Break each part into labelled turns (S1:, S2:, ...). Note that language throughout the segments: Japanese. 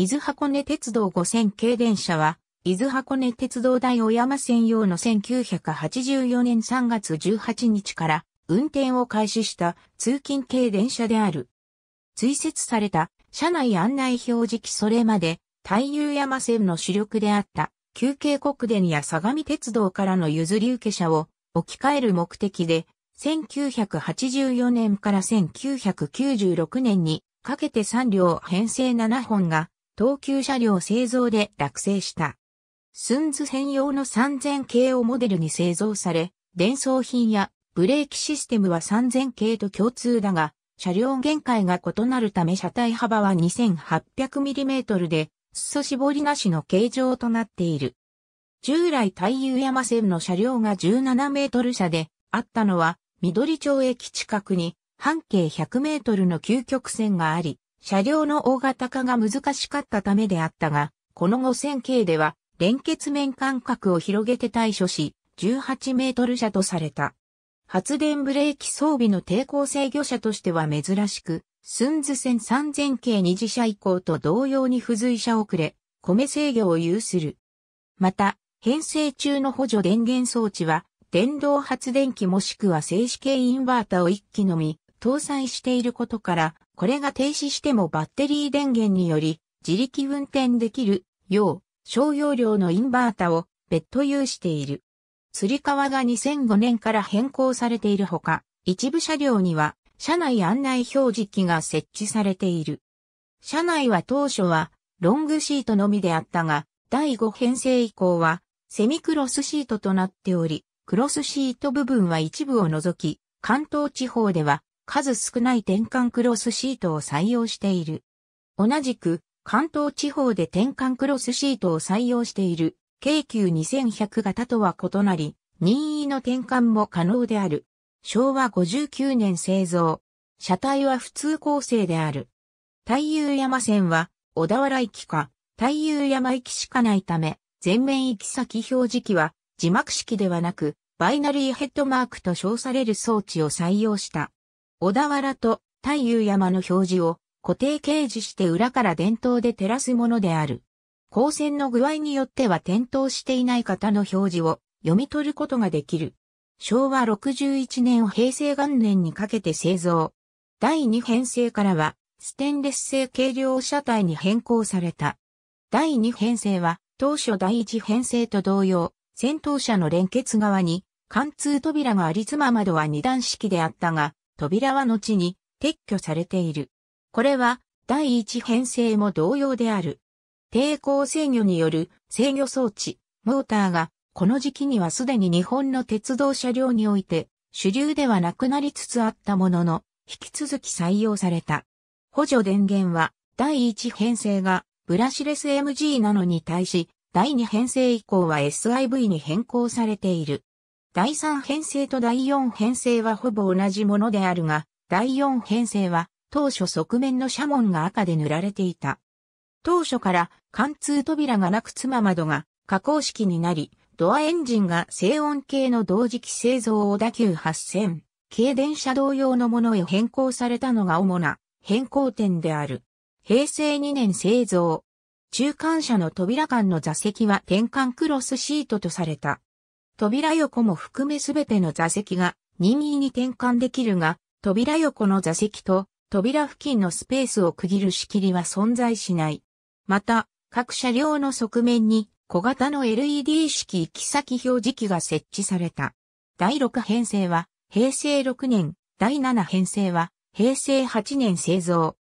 S1: 伊豆箱根鉄道5000系電車は、伊豆箱根鉄道大小山専用の1984年3月18日から運転を開始した通勤系電車である。追設された車内案内表示器それまで、太遊山線の主力であった休憩国電や相模鉄道からの譲り受け車を置き換える目的で、1984年から1996年にかけて3両編成7本が等級車両製造で落成した。スンズ専用の3000系をモデルに製造され、伝送品やブレーキシステムは3000系と共通だが、車両限界が異なるため車体幅は 2800mm で、裾絞りなしの形状となっている。従来太陽山線の車両が17メートル車であったのは、緑町駅近くに半径100メートルの究極線があり、車両の大型化が難しかったためであったが、この5000系では連結面間隔を広げて対処し、18メートル車とされた。発電ブレーキ装備の抵抗制御車としては珍しく、スンズ線3000系二次車以降と同様に付随車遅れ、米制御を有する。また、編成中の補助電源装置は、電動発電機もしくは静止系インバータを1機のみ、搭載していることから、これが停止してもバッテリー電源により自力運転できるよう小容量のインバータを別途有している。つり革が2005年から変更されているほか、一部車両には車内案内表示機が設置されている。車内は当初はロングシートのみであったが、第5編成以降はセミクロスシートとなっており、クロスシート部分は一部を除き、関東地方では数少ない転換クロスシートを採用している。同じく、関東地方で転換クロスシートを採用している、京急2100型とは異なり、任意の転換も可能である。昭和59年製造。車体は普通構成である。太遊山線は、小田原駅か、太遊山駅しかないため、全面行き先表示器は、字幕式ではなく、バイナリーヘッドマークと称される装置を採用した。小田原と太陽山の表示を固定掲示して裏から電灯で照らすものである。光線の具合によっては点灯していない方の表示を読み取ることができる。昭和61年平成元年にかけて製造。第2編成からはステンレス製軽量車体に変更された。第2編成は当初第1編成と同様、先頭車の連結側に貫通扉があり妻窓は二段式であったが、扉は後に撤去されている。これは第一編成も同様である。抵抗制御による制御装置、モーターがこの時期にはすでに日本の鉄道車両において主流ではなくなりつつあったものの、引き続き採用された。補助電源は第一編成がブラシレス MG なのに対し、第二編成以降は SIV に変更されている。第3編成と第4編成はほぼ同じものであるが、第4編成は当初側面の斜門が赤で塗られていた。当初から貫通扉がなく妻窓が加工式になり、ドアエンジンが静音系の同時期製造小田急8000、軽電車同様のものへ変更されたのが主な変更点である。平成2年製造。中間車の扉間の座席は転換クロスシートとされた。扉横も含めすべての座席が任意に転換できるが、扉横の座席と扉付近のスペースを区切る仕切りは存在しない。また、各車両の側面に小型の LED 式行き先表示器が設置された。第6編成は平成6年、第7編成は平成8年製造。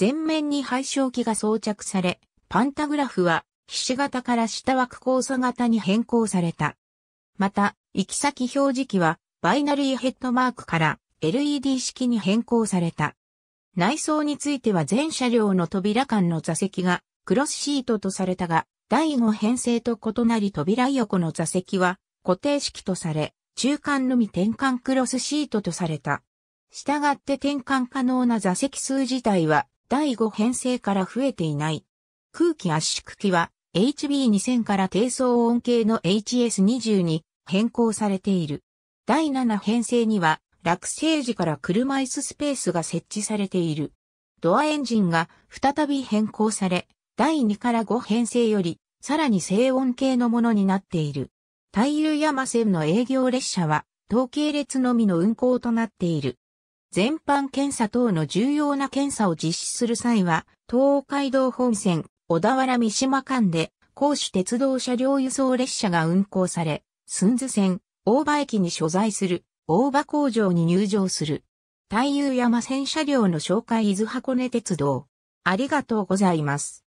S1: 前面に配照機が装着され、パンタグラフは、菱形から下枠交差型に変更された。また、行き先表示器はバイナリーヘッドマークから LED 式に変更された。内装については全車両の扉間の座席がクロスシートとされたが、第5編成と異なり扉横の座席は固定式とされ、中間のみ転換クロスシートとされた。したがって転換可能な座席数自体は第5編成から増えていない。空気圧縮機は HB2000 から低騒音系の HS20 に変更されている。第7編成には落成時から車椅子スペースが設置されている。ドアエンジンが再び変更され、第2から5編成よりさらに静音系のものになっている。太遊山線の営業列車は統計列のみの運行となっている。全般検査等の重要な検査を実施する際は、東海道本線、小田原三島間で、公州鉄道車両輸送列車が運行され、寸津線、大場駅に所在する、大場工場に入場する。太遊山線車両の紹介伊豆箱根鉄道。ありがとうございます。